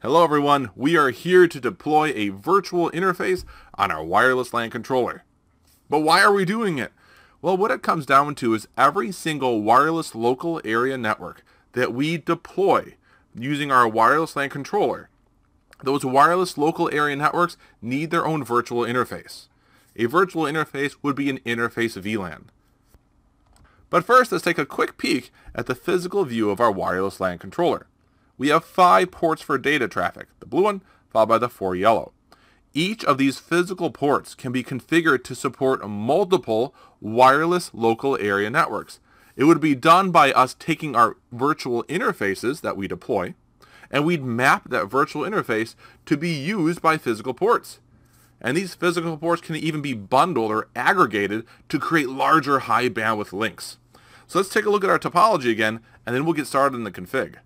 Hello everyone, we are here to deploy a virtual interface on our wireless LAN controller. But why are we doing it? Well, what it comes down to is every single wireless local area network that we deploy using our wireless LAN controller, those wireless local area networks need their own virtual interface. A virtual interface would be an interface VLAN. But first, let's take a quick peek at the physical view of our wireless LAN controller we have five ports for data traffic, the blue one, followed by the four yellow. Each of these physical ports can be configured to support multiple wireless local area networks. It would be done by us taking our virtual interfaces that we deploy, and we'd map that virtual interface to be used by physical ports. And these physical ports can even be bundled or aggregated to create larger high bandwidth links. So let's take a look at our topology again, and then we'll get started in the config.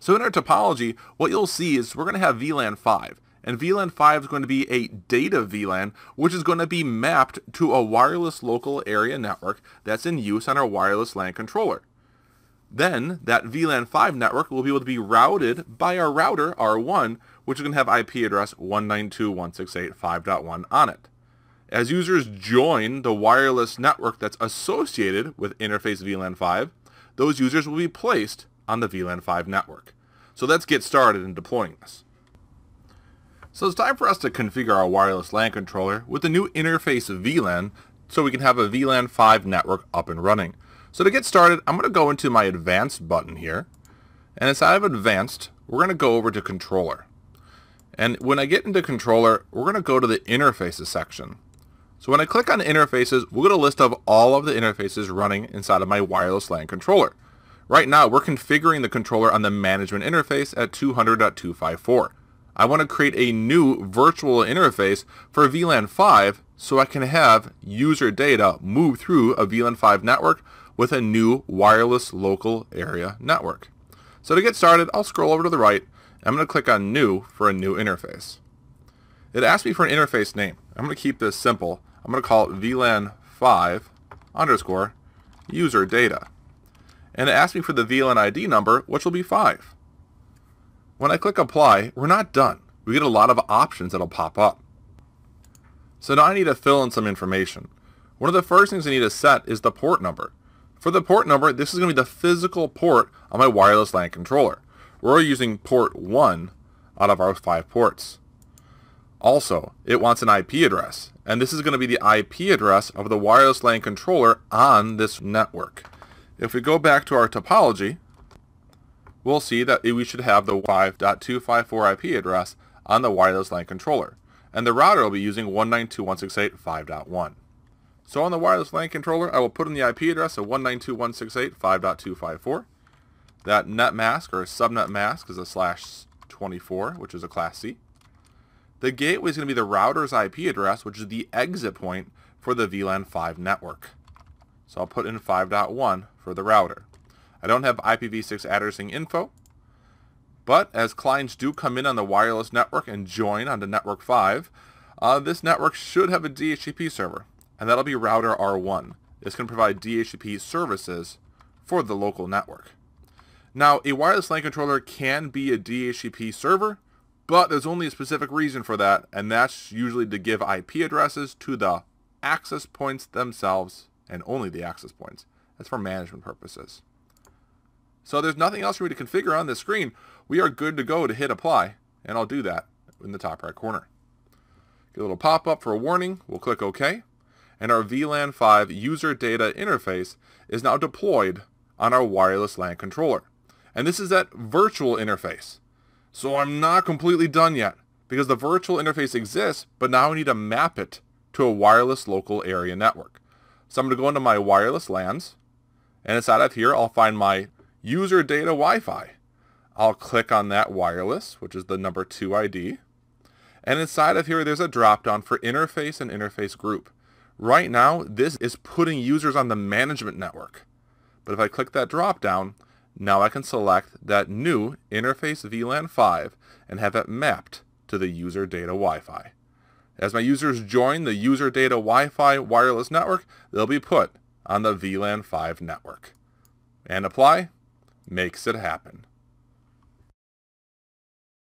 So in our topology, what you'll see is we're going to have VLAN 5. And VLAN 5 is going to be a data VLAN, which is going to be mapped to a wireless local area network that's in use on our wireless LAN controller. Then that VLAN 5 network will be able to be routed by our router R1, which is going to have IP address 192.168.5.1 on it. As users join the wireless network that's associated with Interface VLAN 5, those users will be placed on the VLAN 5 network. So let's get started in deploying this. So it's time for us to configure our wireless LAN controller with the new interface VLAN so we can have a VLAN 5 network up and running. So to get started, I'm going to go into my advanced button here. And inside of advanced, we're going to go over to controller. And when I get into controller, we're going to go to the interfaces section. So when I click on interfaces, we will get a list of all of the interfaces running inside of my wireless LAN controller. Right now, we're configuring the controller on the management interface at 200.254. I want to create a new virtual interface for VLAN 5 so I can have user data move through a VLAN 5 network with a new wireless local area network. So to get started, I'll scroll over to the right. I'm going to click on New for a new interface. It asks me for an interface name. I'm going to keep this simple. I'm going to call it VLAN 5 underscore user data and it asks me for the VLAN ID number, which will be 5. When I click apply, we're not done. We get a lot of options that'll pop up. So now I need to fill in some information. One of the first things I need to set is the port number. For the port number, this is going to be the physical port on my wireless LAN controller. We're using port 1 out of our 5 ports. Also, it wants an IP address, and this is going to be the IP address of the wireless LAN controller on this network. If we go back to our topology, we'll see that we should have the 5.254 IP address on the wireless LAN controller, and the router will be using 192.168.5.1. So on the wireless LAN controller, I will put in the IP address of 192.168.5.254. That net mask or subnet mask is a slash 24, which is a class C. The gateway is going to be the router's IP address, which is the exit point for the VLAN 5 network so I'll put in 5.1 for the router. I don't have IPv6 addressing info, but as clients do come in on the wireless network and join onto network 5, uh, this network should have a DHCP server, and that'll be router R1. It's going to provide DHCP services for the local network. Now, a wireless LAN controller can be a DHCP server, but there's only a specific reason for that, and that's usually to give IP addresses to the access points themselves and only the access points. That's for management purposes. So there's nothing else for me to configure on this screen. We are good to go to hit apply, and I'll do that in the top right corner. Get a little pop-up for a warning. We'll click OK, and our VLAN 5 user data interface is now deployed on our wireless LAN controller. And this is that virtual interface. So I'm not completely done yet, because the virtual interface exists, but now we need to map it to a wireless local area network. So I'm going to go into my wireless LANs, and inside of here, I'll find my user data Wi-Fi. I'll click on that wireless, which is the number two ID. And inside of here, there's a drop-down for interface and interface group. Right now, this is putting users on the management network. But if I click that drop-down, now I can select that new interface VLAN 5 and have it mapped to the user data Wi-Fi. As my users join the user data Wi-Fi wireless network, they'll be put on the VLAN 5 network. And apply makes it happen.